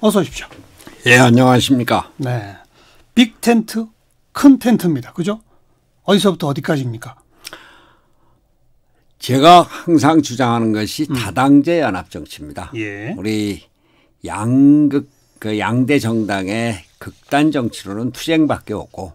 어서 오십시오. 예, 안녕하십니까. 네. 빅 텐트, 큰 텐트입니다. 그죠? 어디서부터 어디까지입니까? 제가 항상 주장하는 것이 음. 다당제 연합 정치입니다. 예. 우리 양극 그 양대 정당의 극단 정치로는 투쟁밖에 없고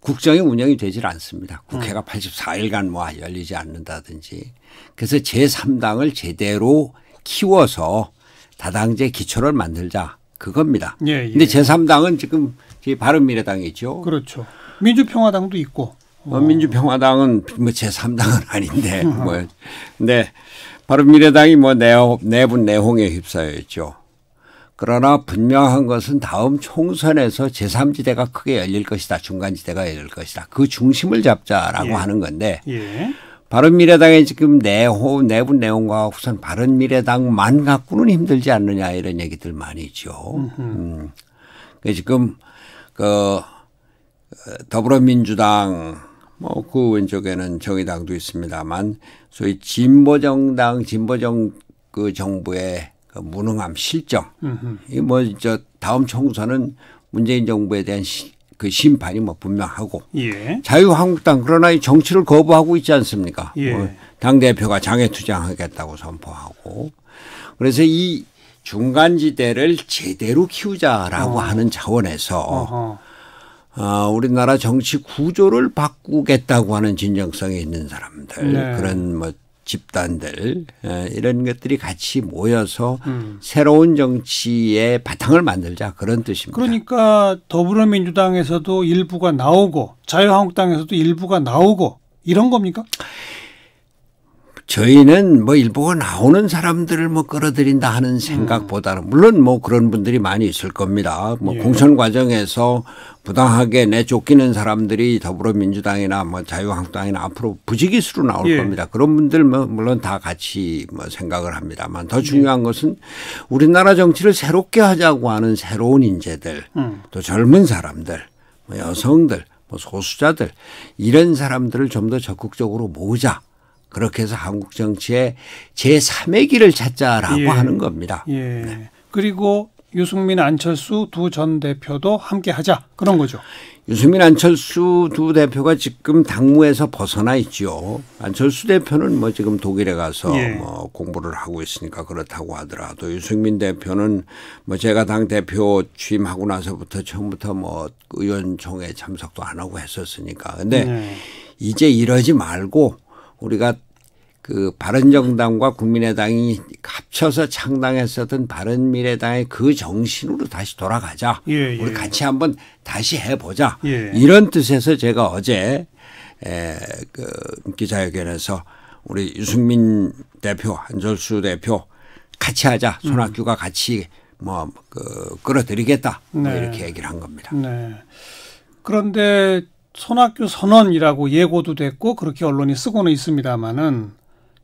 국정이 운영이 되질 않습니다. 국회가 음. 84일간 뭐 열리지 않는다든지. 그래서 제3당을 제대로 키워서 다당제 기초를 만들자 그겁니다. 예, 예. 근데 제3당은 지금 바른미래당이죠. 그렇죠. 민주평화당도 있고. 어, 뭐 민주평화당은 뭐 제3당은 아닌데 뭐 네. 바른미래당이 뭐 내호, 네, 내분 네 내홍에 휩싸여 죠 그러나 분명한 것은 다음 총선에서 제3지대가 크게 열릴 것이다. 중간지대가 열릴 것이다. 그 중심을 잡자라고 예. 하는 건데 예. 바른미래당의 지금 내호 내부 내용과 우선 바른미래당만 갖고는 힘들지 않느냐 이런 얘기들 많이 있죠. 음. 그 지금 그 더불어민주당 뭐 그 왼쪽에는 정의당도 있습니다만 소위 진보 정당 진보 정그 정부의 그 무능함 실정 이 뭐 저 다음 총선은 문재인 정부에 대한 시, 그 심판이 뭐 분명하고 예. 자유한국당 그러나 이 정치를 거부하고 있지 않습니까? 뭐 예. 뭐당 대표가 장애투쟁하겠다고 선포하고 그래서 이 중간지대를 제대로 키우자라고 어. 하는 차원에서 어 우리나라 정치 구조를 바꾸겠다고 하는 진정성이 있는 사람들 네. 그런 뭐 집단들 어, 이런 것들이 같이 모여서 음. 새로운 정치의 바탕을 만들자 그런 뜻입니다. 그러니까 더불어민주당에서도 일부가 나오고 자유한국당에서도 일부가 나오고 이런 겁니까? 저희는 뭐 일부가 나오는 사람들을 뭐 끌어들인다 하는 생각보다는 물론 뭐 그런 분들이 많이 있을 겁니다. 뭐 예. 공천 과정에서 부당하게 내쫓기는 사람들이 더불어민주당이나 뭐 자유한국당이나 앞으로 부지기수로 나올 예. 겁니다. 그런 분들 뭐 물론 다 같이 뭐 생각을 합니다만 더 예. 중요한 예. 것은 우리나라 정치를 새롭게 하자고 하는 새로운 인재들 음. 또 젊은 사람들 뭐 여성들 뭐 소수자들 이런 사람들을 좀 더 적극적으로 모으자. 그렇게 해서 한국 정치의 제3의 길을 찾자라고 예. 하는 겁니다. 예. 네. 그리고 유승민 안철수 두 전 대표도 함께 하자 그런 거죠. 유승민 안철수 두 대표가 지금 당무에서 벗어나 있지요. 안철수 대표는 뭐 지금 독일에 가서 예. 뭐 공부를 하고 있으니까 그렇다고 하더라도 유승민 대표는 뭐 제가 당 대표 취임하고 나서부터 처음부터 뭐 의원총회 참석도 안 하고 했었으니까. 근데 네. 이제 이러지 말고 우리가 그 바른정당과 국민의당이 합쳐서 창당했었던 바른미래당의 그 정신으로 다시 돌아가자. 예, 예. 우리 같이 한번 다시 해보자. 예. 이런 뜻에서 제가 어제 에, 그 기자회견에서 우리 유승민 대표, 한절수 대표 같이 하자. 음. 손학규가 음. 같이 뭐그 끌어들이겠다. 뭐 네. 이렇게 얘기를 한 겁니다. 네. 그런데 손학규 선언이라고 예고도 됐고 그렇게 언론이 쓰고는 있습니다마는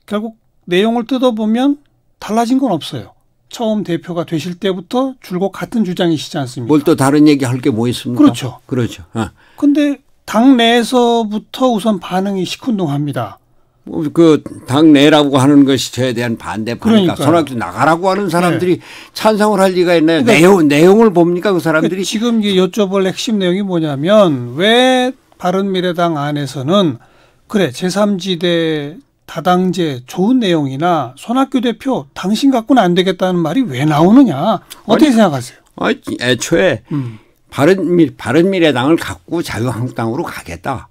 결국 내용을 뜯어보면 달라진 건 없어요. 처음 대표가 되실 때부터 줄곧 같은 주장이시지 않습니까? 뭘 또 다른 얘기 할 게 뭐 있습니까? 그렇죠. 그렇죠. 어. 근데 당 내에서부터 우선 반응이 시큰둥합니다. 뭐 그 당내라고 하는 것이 저에 대한 반대파니까 그러니까 손학규 나가라고 하는 사람들이 네. 찬성을 할 리가 있나요? 그러니까 내용 내용을 봅니까 그 사람들이? 그러니까 지금 여쭤볼 핵심 내용이 뭐냐면 왜 바른미래당 안에서는 그래 제3지대 다당제 좋은 내용이나 손학규 대표 당신 갖고는 안 되겠다는 말이 왜 나오느냐 어떻게 아니, 생각하세요? 아니, 애초에 음. 바른 미래당을 갖고 자유한국당으로 가겠다.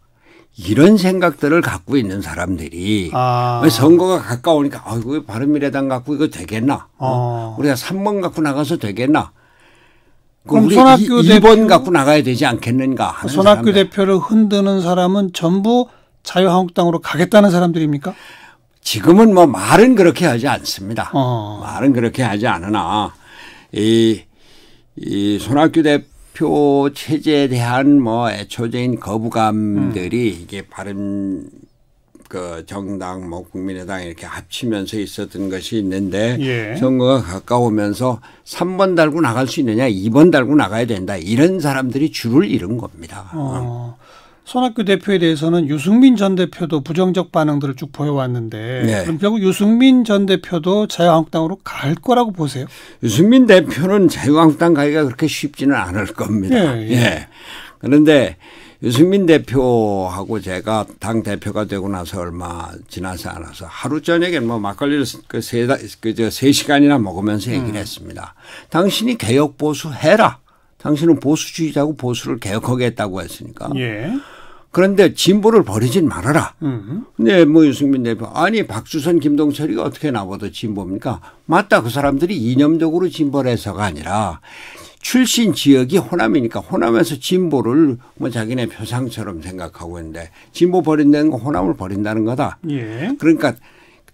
이런 생각들을 갖고 있는 사람들이 아. 선거가 가까우니까 아이고 바른미래당 갖고 이거 되겠나? 어. 어. 우리가 3번 갖고 나가서 되겠나? 그 그럼 우리 손학규 2, 번 갖고 나가야 되지 않겠는가 하는 손학규 사람들. 대표를 흔드는 사람은 전부 자유한국당으로 가겠다는 사람들입니까? 지금은 뭐 말은 그렇게 하지 않습니다. 어. 말은 그렇게 하지 않으나 이, 이 손학규 대표 대표 체제에 대한 뭐 애초적인 거부감들이 음. 이게 바른 그 정당 뭐 국민의당 이렇게 합치면서 있었던 것이 있는데 예. 선거가 가까우면서 3번 달고 나갈 수 있느냐 2번 달고 나가야 된다 이런 사람들이 줄을 잃은 겁니다. 어. 손학규 대표에 대해서는 유승민 전 대표도 부정적 반응들을 쭉 보여왔는데 네. 그럼 결국 유승민 전 대표도 자유한국당으로 갈 거라고 보세요? 유승민 대표는 자유한국당 가기가 그렇게 쉽지는 않을 겁니다. 예. 예. 예. 그런데 유승민 대표하고 제가 당 대표가 되고 나서 얼마 지나지 않아서 하루 저녁에 뭐 막걸리를 그세 그, 그 시간이나 먹으면서 음. 얘기를 음. 했습니다. 당신이 개혁 보수 해라. 당신은 보수주의자고 보수를 개혁하겠다고 했으니까. 예. 그런데 진보를 버리진 말아라. 음흠. 네, 뭐 유승민 대표. 아니 박주선, 김동철이가 어떻게 나보다 진보입니까? 맞다. 그 사람들이 이념적으로 진보를 해서가 아니라 출신 지역이 호남이니까 호남에서 진보를 뭐 자기네 표상처럼 생각하고 있는데 진보 버린다는 건 호남을 버린다는 거다. 예. 그러니까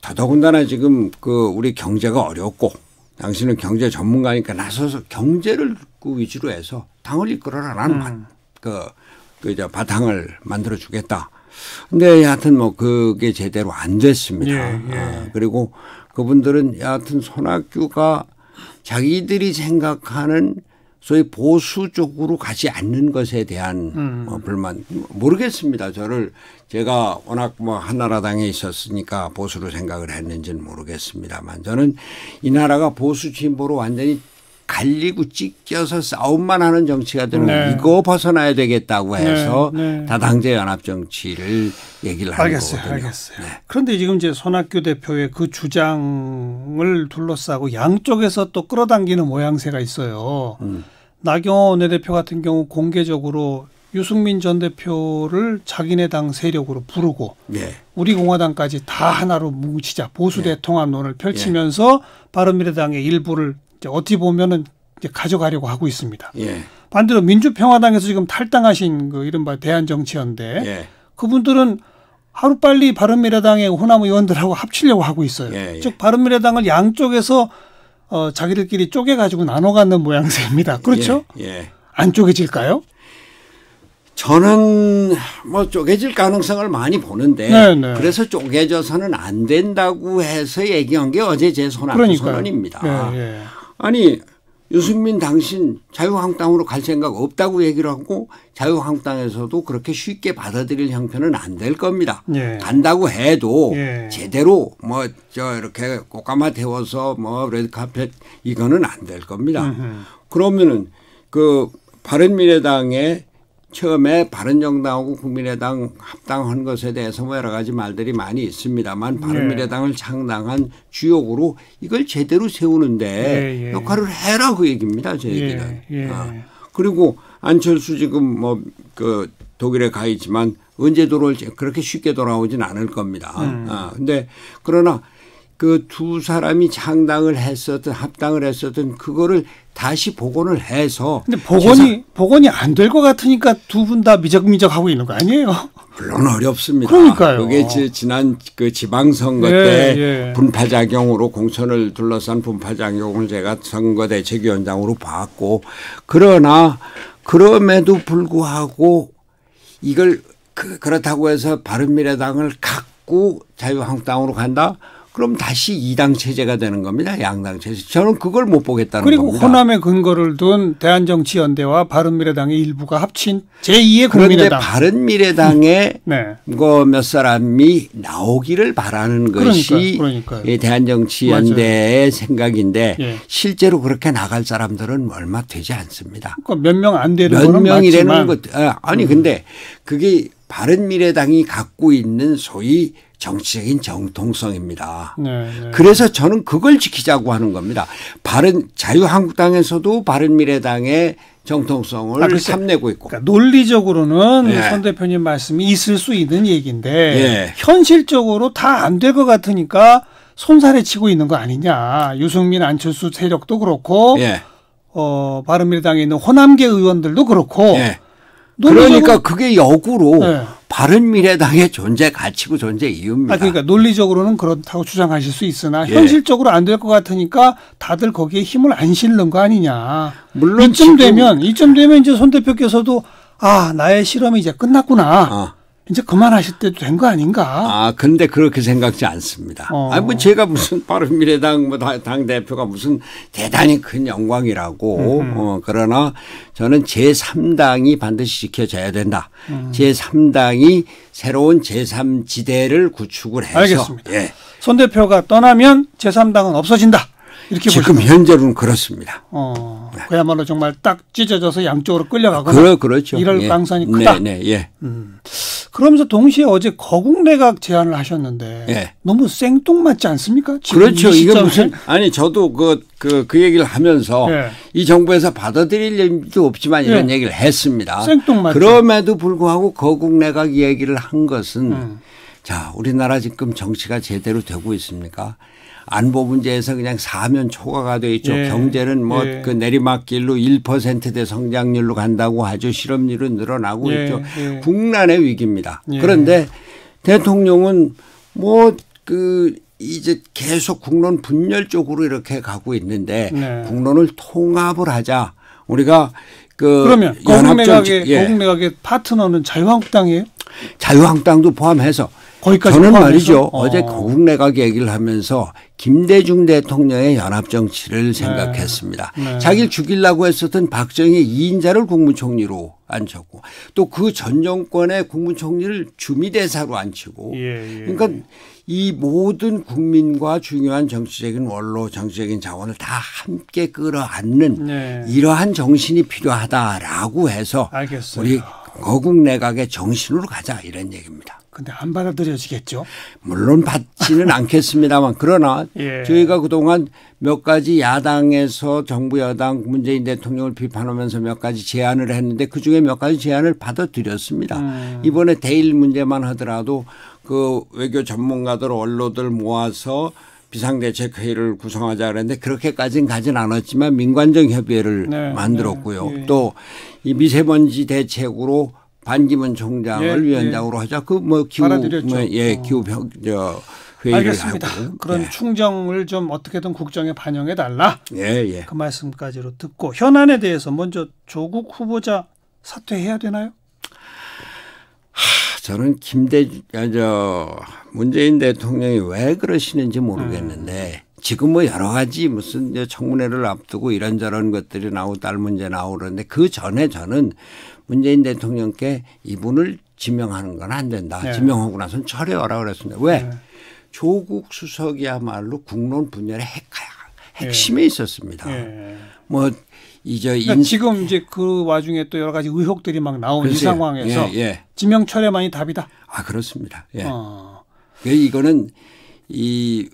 더더군다나 지금 그 우리 경제가 어렵고 당신은 경제 전문가니까 나서서 경제를 그 위주로 해서 당을 이끌어라 라는 음. 그그 이제 바탕을 만들어 주겠다. 근데 여하튼 뭐 그게 제대로 안 됐습니다. 예, 예. 아, 그리고 그분들은 여하튼 손학규가 자기들이 생각하는 소위 보수 쪽으로 가지 않는 것에 대한 음. 어, 불만 모르겠습니다. 저를 제가 워낙 뭐 한나라당에 있었으니까 보수로 생각을 했는지는 모르겠습니다만 저는 이 나라가 보수 진보로 완전히 갈리고 찢겨서 싸움만 하는 정치가 되는 네. 이거 벗어나야 되겠다고 네. 해서 네, 네. 다당제 연합 정치를 얘기를 하는 알겠어요, 거거든요. 알겠어요. 네. 그런데 지금 이제 손학규 대표의 그 주장을 둘러싸고 양쪽에서 또 끌어당기는 모양새가 있어요. 음. 나경원 원내대표 같은 경우 공개적으로 유승민 전 대표를 자기네 당 세력으로 부르고 네. 우리 공화당까지 다 하나로 뭉치자 보수 예. 대통합론을 예. 펼치면서 네. 바른미래당의 일부를 어떻게 보면은 이제 가져가려고 하고 있습니다. 예. 반대로 민주평화당에서 지금 탈당하신 그 이른바 대한정치연대 예. 그분들은 하루빨리 바른미래당의 호남 의원들하고 합치려고 하고 있어요. 예, 예, 즉 바른미래당을 양쪽에서 어, 자기들끼리 쪼개가지고 나눠가는 모양새입니다. 예, 그렇죠? 예. 안 쪼개질까요? 저는 뭐 쪼개질 가능성을 많이 보는데 네네. 네. 그래서 쪼개져서는 안 된다고 해서 얘기한 게 어제 제 손학규 선언입니다. 네, 네. 아니 유승민 당신 자유한국당으로 갈 생각 없다고 얘기를 하고 자유한국당에서도 그렇게 쉽게 받아들일 형편은 안 될 겁니다. 예. 간다고 해도 예. 제대로 뭐 저 이렇게 꽃가마 태워서 뭐 레드카펫 이거는 안 될 겁니다. 으흠. 그러면은 그 바른미래당의 처음에 바른정당하고 국민의당 합당한 것에 대해서 뭐 여러 가지 말들이 많이 있습니다만 네. 바른미래당을 네. 창당한 주역으로 이걸 제대로 세우는데 예, 예. 예. 역할을 해라 그 얘기입니다. 제 예, 얘기는. 예, 아. 그리고 안철수 지금 뭐 그 독일에 가 있지만 언제 돌아올지 그렇게 쉽게 돌아오진 않을 겁니다. 음. 아. 근데 그러나 그 두 사람이 창당을 했었든 합당을 했었든 그거를 다시 복원을 해서. 근데 복원이 복원이 안 될 것 같으니까 두 분 다 미적미적 하고 있는 거 아니에요? 물론 어렵습니다. 그러니까요. 그게 지난 그 지방선거 예, 때 예. 분파작용으로 공천을 둘러싼 분파작용을 제가 선거대책위원장으로 봤고 그러나 그럼에도 불구하고 이걸 그 그렇다고 해서 바른미래당을 갖고 자유한국당으로 간다? 그럼 다시 이당 체제가 되는 겁니다. 양당 체제. 저는 그걸 못 보겠다는 그리고 겁니다. 그리고 호남의 근거를 둔 대한정치연대와 바른미래당의 일부가 합친 제2의 국민의당. 그런데 바른미래당의 음. 네. 그몇 뭐 사람이 나오기를 바라는 것이 그러니까요. 그러니까요. 대한정치연대의 맞아요. 생각인데 예. 실제로 그렇게 나갈 사람들은 얼마 되지 않습니다. 그러니까 몇명 안 되는 몇 명이라는 것. 아, 아니 음. 근데 그게 바른미래당이 갖고 있는 소위 정치적인 정통성입니다. 네, 네. 그래서 저는 그걸 지키자고 하는 겁니다. 바른 자유한국당에서도 바른미래당의 정통성을 아, 삼내고 있고 그러니까 논리적으로는 네. 선 대표님 말씀이 있을 수 있는 얘기인데 예. 현실적으로 다 안 될 것 같으니까 손살에 치고 있는 거 아니냐 유승민 안철수 세력도 그렇고 예. 어, 바른미래당에 있는 호남계 의원들도 그렇고 예. 그러니까 그게 역으로 네. 바른 미래당의 존재 가치고 존재 이유입니다. 아, 그러니까 논리적으로는 그렇다고 주장하실 수 있으나 예. 현실적으로 안 될 것 같으니까 다들 거기에 힘을 안 실는 거 아니냐. 물론 이쯤 되면 이쯤 되면 이제 손 대표께서도 아 나의 실험이 이제 끝났구나. 어. 이제 그만하실 때도 된 거 아닌가? 아, 근데 그렇게 생각지 않습니다. 어. 아니, 뭐 제가 무슨 바른미래당 뭐 당 대표가 무슨 대단히 큰 영광이라고. 음. 어, 그러나 저는 제3당이 반드시 지켜져야 된다. 음. 제3당이 새로운 제3지대를 구축을 해서. 알겠습니다. 예. 손 대표가 떠나면 제3당은 없어진다. 이렇게 지금 현재로는 그렇습니다. 어, 네. 그야말로 정말 딱 찢어져서 양쪽으로 끌려가거나 그러, 그렇죠. 이럴 예. 방선이 크다. 네, 네, 예. 음. 그러면서 동시에 어제 거국내각 제안을 하셨는데 네. 너무 생뚱맞지 않습니까? 그렇죠. 이게 무슨 아니 저도 그그 그, 그, 얘기를 하면서 네. 이 정부에서 받아들일 일도 없지만 이런 네. 얘기를 했습니다. 생뚱맞 그럼에도 불구하고 거국내각 얘기를 한 것은 음. 자 우리나라 지금 정치가 제대로 되고 있습니까? 안보 문제에서 그냥 사면 초과가 돼 있죠. 예. 경제는 뭐그 예. 내리막길로 1%대 성장률로 간다고 하죠. 실업률은 늘어나고 예. 있죠. 예. 국난의 위기입니다. 그런데 대통령은 뭐 그 이제 계속 국론 분열 쪽으로 이렇게 가고 있는데 네. 국론을 통합을 하자. 우리가 그 그러면 연합 정치, 거국내각의 예. 거국내각의 파트너는 자유한국당이에요? 자유한국당도 포함해서 거기까지 저는 말이죠. 어. 제 국내각 얘기를 하면서 김대중 대통령의 연합정치를 네. 생각했습니다. 네. 네. 자기를 죽이려고 했었던 박정희 이인자를 국무총리로 앉혔고 또 그 전 정권의 국무총리를 주미대사로 앉히고 예, 예, 예. 그러니까 이 모든 국민과 중요한 정치적인 원로 정치적인 자원을 다 함께 끌어안는 네. 이러한 정신이 필요하다라고 해서 알겠어요. 우리 거국 내각의 정신으로 가자 이런 얘기입니다. 근데 안 받아들여지겠죠? 물론 받지는 않겠습니다만 그러나 예. 저희가 그동안 몇 가지 야당에서 정부 여당 문재인 대통령을 비판하면서 몇 가지 제안을 했는데 그중에 몇 가지 제안을 받아들였습니다. 음. 이번에 대일 문제만 하더라도 그 외교 전문가들 언론들 모아서 비상대책회의를 구성하자 그랬는데 그렇게까지는 가진 않았지만 민관적 협의회를 네. 만들었고요. 네. 예. 또이 미세먼지 대책으로 반기문 총장을 예, 예. 위원장으로 예. 하자. 그 뭐 기후 뭐 예, 어. 기후 병, 저 회의를 알겠습니다. 하고. 그런 예. 충정을 좀 어떻게든 국정에 반영해 달라. 예, 예. 그 말씀까지로 듣고 현안에 대해서 먼저 조국 후보자 사퇴해야 되나요? 하, 저는 김대 아, 저 문재인 대통령이 왜 그러시는지 모르겠는데 음. 지금 뭐 여러 가지 무슨 청문회를 앞두고 이런저런 것들이 나오고 딸 문제 나오는데 그 전에 저는 문재인 대통령께 이분을 지명하는 건 안 된다. 네. 지명하고 나선 철회하라 그랬습니다. 왜? 네. 조국 수석이야말로 국론 분열의 핵, 핵심에 네. 있었습니다. 예. 뭐 이제 그러니까 인... 지금 이제 그 와중에 또 여러 가지 의혹들이 막 나온 글쎄요. 이 상황에서 예, 예. 지명 철회만이 답이다. 아 그렇습니다. 예. 어. 그 이거는 이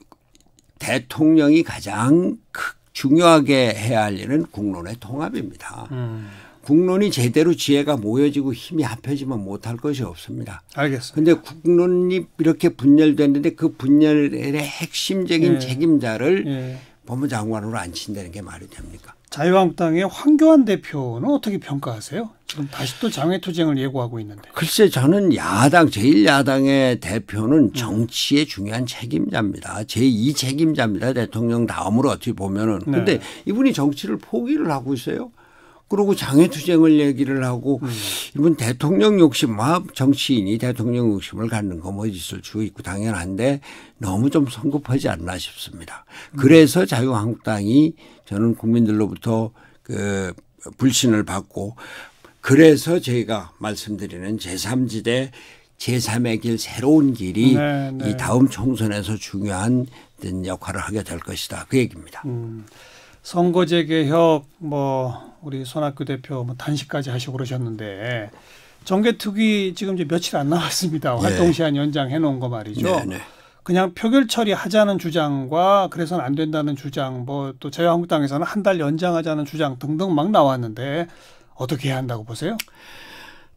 대통령이 가장 크, 중요하게 해야 할 일은 국론의 통합입니다. 음. 국론이 제대로 지혜가 모여지고 힘이 합해지면 못할 것이 없습니다. 알겠습니다. 근데 국론이 이렇게 분열됐는데 그 분열의 핵심적인 예. 책임자를 예. 법무장관으로 앉힌다는 게 말이 됩니까? 자유한국당의 황교안 대표는 어떻게 평가하세요? 지금 다시 또 장외투쟁을 예고하고 있는데. 글쎄 저는 야당 제일야당의 대표는 음. 정치의 중요한 책임자입니다. 제2 책임자입니다. 대통령 다음으로 어떻게 보면은. 네. 근데 네. 이분이 정치를 포기를 하고 있어요. 그러고 장외투쟁을 얘기를 하고 음. 이분 대통령 욕심, 뭐 정치인이 대통령 욕심을 갖는 거 뭐 있을 수 있고 당연한데 너무 좀 성급하지 않나 싶습니다. 음. 그래서 자유한국당이 저는 국민들로부터 그 불신을 받고 그래서 제가 말씀드리는 제3지대 제3의 길 새로운 길이 네, 네. 이 다음 총선에서 중요한 역할을 하게 될 것이다. 그 얘기입니다. 음. 선거제 개혁 뭐 우리 손학규 대표 뭐 단식까지 하시고 그러셨는데 정개특위 지금 이제 며칠 안 남았습니다. 예. 활동 시한 연장해 놓은 거 말이죠. 네, 네. 그냥 표결 처리하자는 주장과 그래서는 안 된다는 주장 뭐 또 자유한국당에서는 한 달 연장하자는 주장 등등 막 나왔는데 어떻게 해야 한다고 보세요?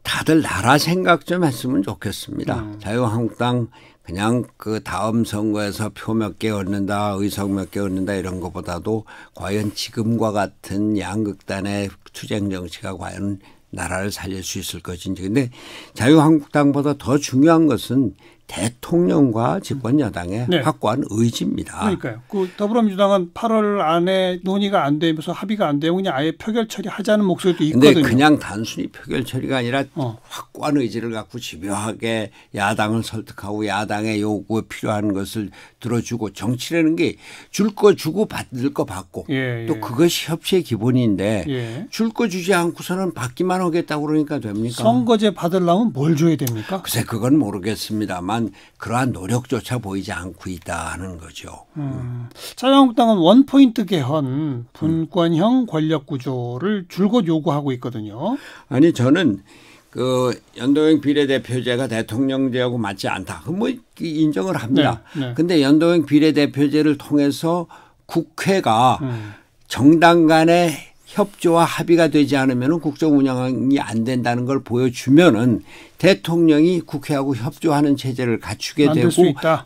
다들 나라 생각 좀 했으면 좋겠습니다. 음. 자유한국당 그냥 그 다음 선거에서 표 몇 개 얻는다, 의석 몇 개 얻는다 이런 것보다도 과연 지금과 같은 양극단의 투쟁 정치가 과연 나라를 살릴 수 있을 것인지. 근데 자유한국당보다 더 중요한 것은 대통령과 집권 여당의 네. 확고한 의지입니다. 그러니까요. 그 더불어민주당은 8월 안에 논의가 안 되면서 합의가 안 되고 그냥 아예 표결 처리하자는 목소리도 있거든요. 근데 그냥 단순히 표결 처리가 아니라 어. 확고한 의지를 갖고 집요하게 야당을 설득하고 야당의 요구에 필요한 것을 들어주고 정치라는 게 줄 거 주고 받을 거 받고 예, 예. 또 그것이 협치의 기본인데 예. 줄거 주지 않고서는 받기만 하겠다고 그러니까 됩니까? 선거제 받으려면 뭘 줘야 됩니까? 글쎄 그건 모르겠습니다만 다만 그러한 노력조차 보이지 않고 있다 는 거죠. 음. 자유한국당은 원포인트 개헌, 분권형 음. 권력 구조를 줄곧 요구하고 있거든요. 아니 저는 그 연동형 비례대표제가 대통령제하고 맞지 않다. 뭐 인정을 합니다. 네, 네. 근데 연동형 비례대표제를 통해서 국회가 음. 정당 간의 협조와 합의가 되지 않으면 국정 운영이 안 된다는 걸 보여주면은 대통령이 국회하고 협조하는 체제를 갖추게 되고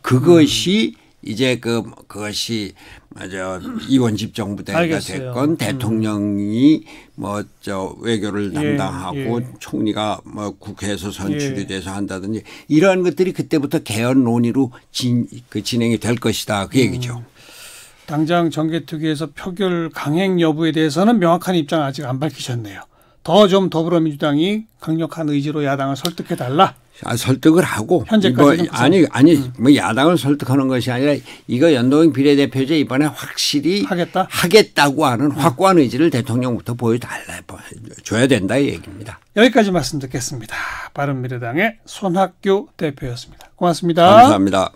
그것이 음. 이제 그 그것이 맞아 이원집 정부 대가 됐건 음. 대통령이 뭐 저 외교를 예, 담당하고 예, 예. 총리가 뭐 국회에서 선출이 예. 돼서 한다든지 이러한 것들이 그때부터 개헌 논의로 진, 그 진행이 될 것이다 그 음. 얘기죠. 음. 당장 정개특위에서 표결 강행 여부에 대해서는 명확한 입장 아직 안 밝히셨네요. 더 좀 더불어민주당이 강력한 의지로 야당을 설득해 달라. 아, 설득을 하고 현재까지 뭐, 아니 아니 음. 뭐 야당을 설득하는 것이 아니라 이거 연동형 비례대표제 이번에 확실히 하겠다 하겠다고 하는 음. 확고한 의지를 대통령부터 보여달라 줘야 된다 이 얘기입니다. 여기까지 말씀 듣겠습니다. 바른미래당의 손학규 대표였습니다. 고맙습니다. 감사합니다.